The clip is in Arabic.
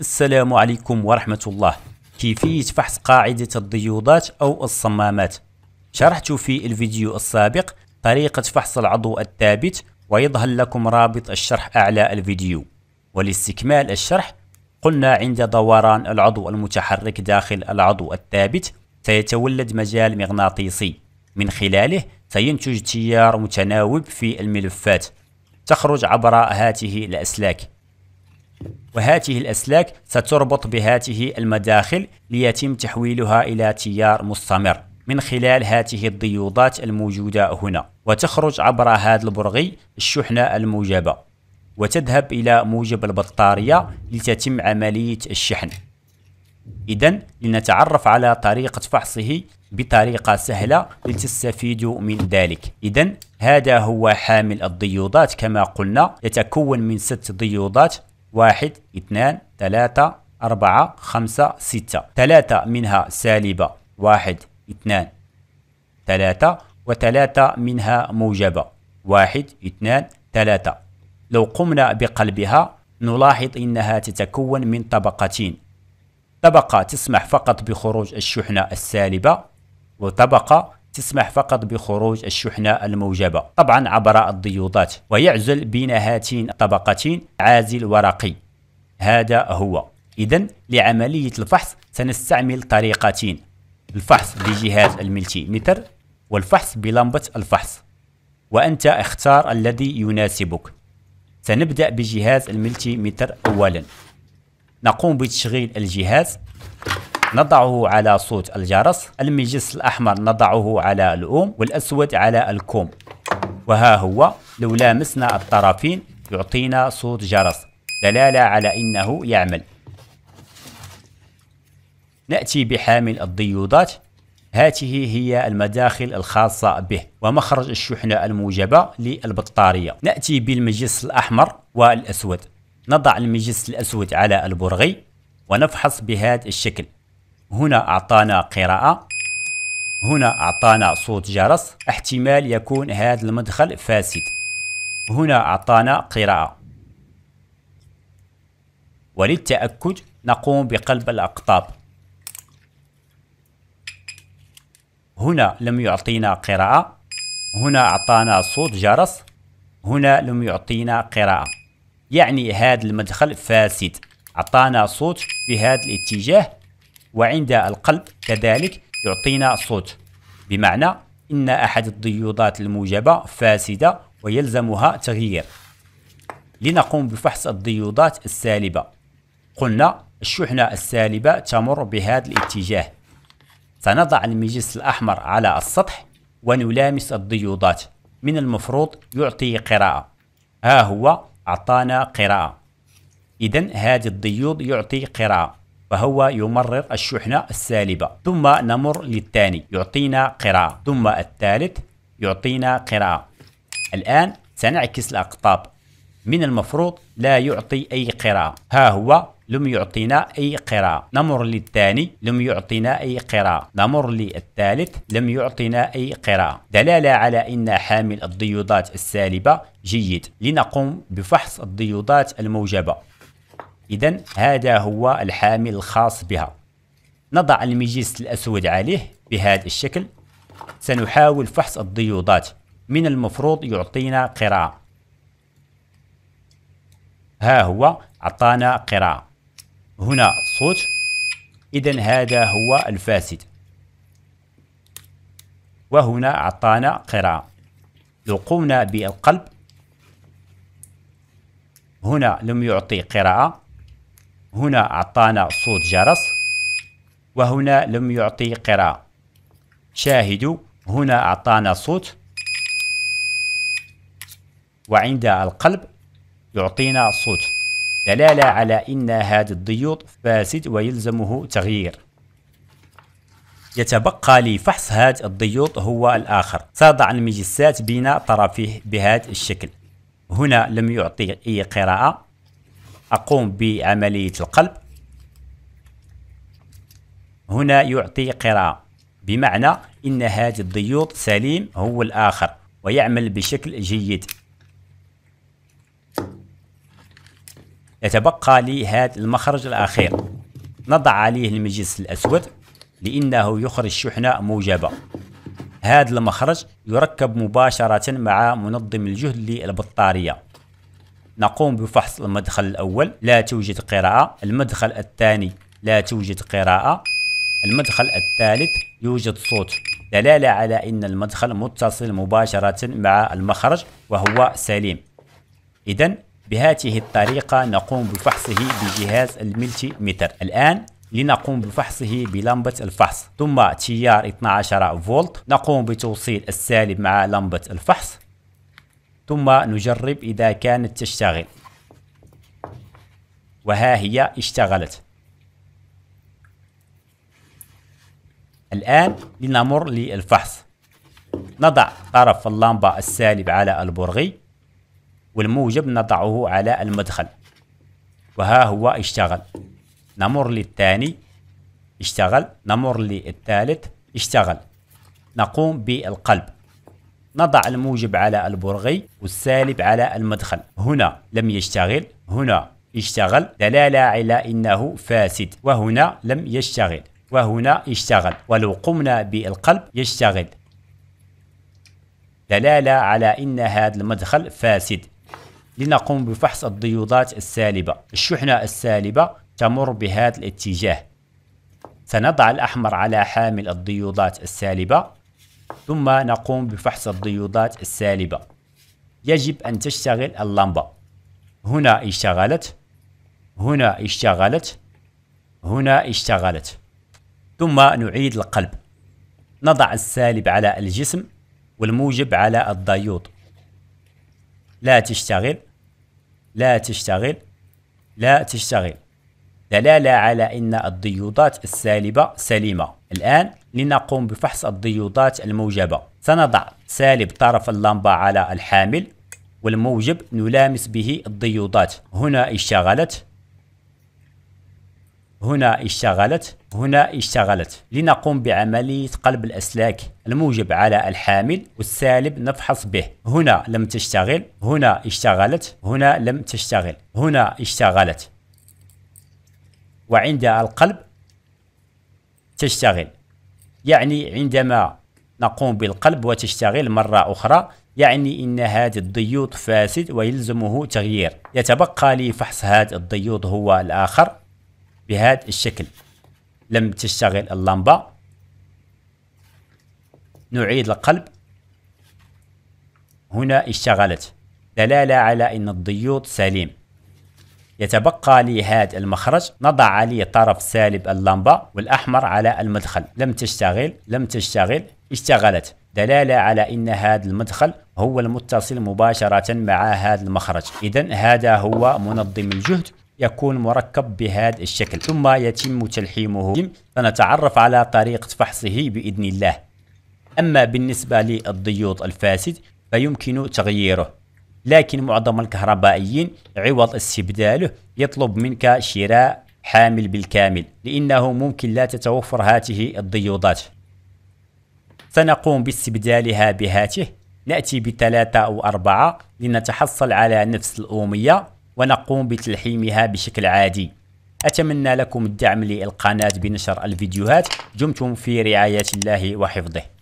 السلام عليكم ورحمة الله كيفية فحص قاعدة الضيوضات أو الصمامات شرحت في الفيديو السابق طريقة فحص العضو الثابت ويظهر لكم رابط الشرح أعلى الفيديو ولاستكمال الشرح قلنا عند دوران العضو المتحرك داخل العضو الثابت سيتولد مجال مغناطيسي من خلاله سينتج تيار متناوب في الملفات تخرج عبر هاته الأسلاك وهذه الأسلاك ستربط بهاته المداخل ليتم تحويلها إلى تيار مستمر من خلال هاته الضيوضات الموجودة هنا وتخرج عبر هذا البرغي الشحنة الموجبة وتذهب إلى موجب البطارية لتتم عملية الشحن إذا لنتعرف على طريقة فحصه بطريقة سهلة لتستفيدوا من ذلك إذا هذا هو حامل الضيوضات كما قلنا يتكون من ست ضيوضات واحد اثنان ثلاثة أربعة خمسة ستة ثلاثة منها سالبة واحد اثنان ثلاثة وثلاثة منها موجبة واحد اثنان ثلاثة لو قمنا بقلبها نلاحظ إنها تتكون من طبقتين طبقة تسمح فقط بخروج الشحنة السالبة وطبقة تسمح فقط بخروج الشحنة الموجبة طبعا عبر الضيوطات ويعزل بين هاتين الطبقتين عازل ورقي هذا هو إذا لعملية الفحص سنستعمل طريقتين الفحص بجهاز الملتي متر والفحص بلمبة الفحص وأنت اختار الذي يناسبك سنبدأ بجهاز الملتي متر أولا نقوم بتشغيل الجهاز نضعه على صوت الجرس المجس الأحمر نضعه على الأوم والأسود على الكوم وها هو لو لامسنا الطرفين يعطينا صوت جرس دلالة على أنه يعمل نأتي بحامل الضيودات هذه هي المداخل الخاصة به ومخرج الشحنة الموجبة للبطارية نأتي بالمجس الأحمر والأسود نضع المجس الأسود على البرغي ونفحص بهذا الشكل هنا أعطانا قراءة هنا أعطانا صوت جرس احتمال يكون هذا المدخل فاسد هنا أعطانا قراءة وللتأكد نقوم بقلب الأقطاب هنا لم يعطينا قراءة هنا أعطانا صوت جرس هنا لم يعطينا قراءة يعني هذا المدخل فاسد أعطانا صوت بهذا الاتجاه وعند القلب كذلك يعطينا صوت بمعنى إن أحد الضيوضات الموجبة فاسدة ويلزمها تغيير لنقوم بفحص الضيوضات السالبة قلنا الشحنة السالبة تمر بهذا الاتجاه سنضع المجلس الأحمر على السطح ونلامس الضيوضات من المفروض يعطي قراءة ها هو أعطانا قراءة إذا هذا الضيوض يعطي قراءة فهو يمرر الشحنة السالبة ثم نمر للثاني يعطينا قراءة ثم الثالث يعطينا قراءة الآن سنعكس الأقطاب من المفروض لا يعطي أي قراءة ها هو لم يعطينا أي قراءة نمر للثاني لم يعطينا أي قراءة نمر للثالث لم يعطينا أي قراءة دلالة على أن حامل الضيودات السالبة جيد لنقوم بفحص الضيودات الموجبة إذا هذا هو الحامل الخاص بها نضع المجلس الأسود عليه بهذا الشكل سنحاول فحص الضيوضات من المفروض يعطينا قراءة ها هو أعطانا قراءة هنا صوت إذا هذا هو الفاسد وهنا أعطانا قراءة لو قمنا بالقلب هنا لم يعطي قراءة هنا أعطانا صوت جرس وهنا لم يعطي قراءة شاهدوا هنا أعطانا صوت وعند القلب يعطينا صوت دلالة على أن هذا الضيوط فاسد ويلزمه تغيير يتبقى لفحص هذا الضيوط هو الآخر ساضع المجسات بين طرفيه بهذا الشكل هنا لم يعطي أي قراءة أقوم بعملية القلب هنا يعطي قراءة بمعنى إن هذا الضيوط سليم هو الآخر ويعمل بشكل جيد يتبقى لي هذا المخرج الأخير نضع عليه المجلس الأسود لأنه يخرج شحنة موجبة هذا المخرج يركب مباشرة مع منظم الجهد للبطارية نقوم بفحص المدخل الأول لا توجد قراءة المدخل الثاني لا توجد قراءة المدخل الثالث يوجد صوت دلالة على أن المدخل متصل مباشرة مع المخرج وهو سليم إذا بهذه الطريقة نقوم بفحصه بجهاز الملتي متر الآن لنقوم بفحصه بلمبة الفحص ثم تيار 12 فولت نقوم بتوصيل السالب مع لمبة الفحص ثم نجرب إذا كانت تشتغل وها هي اشتغلت الآن لنمر للفحص نضع طرف اللمبة السالب على البرغي والموجب نضعه على المدخل وها هو اشتغل نمر للثاني اشتغل نمر للثالث اشتغل نقوم بالقلب نضع الموجب على البرغي والسالب على المدخل هنا لم يشتغل هنا اشتغل دلالة على أنه فاسد وهنا لم يشتغل وهنا اشتغل ولو قمنا بالقلب يشتغل دلالة على أن هذا المدخل فاسد لنقوم بفحص الضيوضات السالبة الشحنة السالبة تمر بهذا الاتجاه سنضع الأحمر على حامل الضيوضات السالبة ثم نقوم بفحص الديودات السالبة يجب أن تشتغل اللمبة هنا اشتغلت هنا اشتغلت هنا اشتغلت ثم نعيد القلب نضع السالب على الجسم والموجب على الضيوط لا تشتغل لا تشتغل لا تشتغل دلالة على أن الديودات السالبة سليمة الآن لنقوم بفحص الديودات الموجبة سنضع سالب طرف اللمبة على الحامل والموجب نلامس به الديودات هنا اشتغلت هنا اشتغلت هنا اشتغلت لنقوم بعملية قلب الأسلاك الموجب على الحامل والسالب نفحص به هنا لم تشتغل هنا اشتغلت هنا لم تشتغل هنا اشتغلت وعند القلب تشتغل يعني عندما نقوم بالقلب وتشتغل مرة أخرى يعني أن هذا الضيوط فاسد ويلزمه تغيير يتبقى لي فحص هذا الضيوط هو الآخر بهذا الشكل لم تشتغل اللمبة نعيد القلب هنا اشتغلت دلالة على أن الضيوط سليم يتبقى لي هذا المخرج نضع عليه طرف سالب اللمبة والأحمر على المدخل لم تشتغل لم تشتغل اشتغلت دلالة على أن هذا المدخل هو المتصل مباشرة مع هذا المخرج إذا هذا هو منظم الجهد يكون مركب بهذا الشكل ثم يتم تلحيمه سنتعرف على طريقة فحصه بإذن الله أما بالنسبة للضيوط الفاسد فيمكن تغييره لكن معظم الكهربائيين عوض استبداله يطلب منك شراء حامل بالكامل لأنه ممكن لا تتوفر هاته الضيوضات سنقوم باستبدالها بهاته نأتي بثلاثة أو أربعة لنتحصل على نفس الأومية ونقوم بتلحيمها بشكل عادي أتمنى لكم الدعم للقناة بنشر الفيديوهات دمتم في رعاية الله وحفظه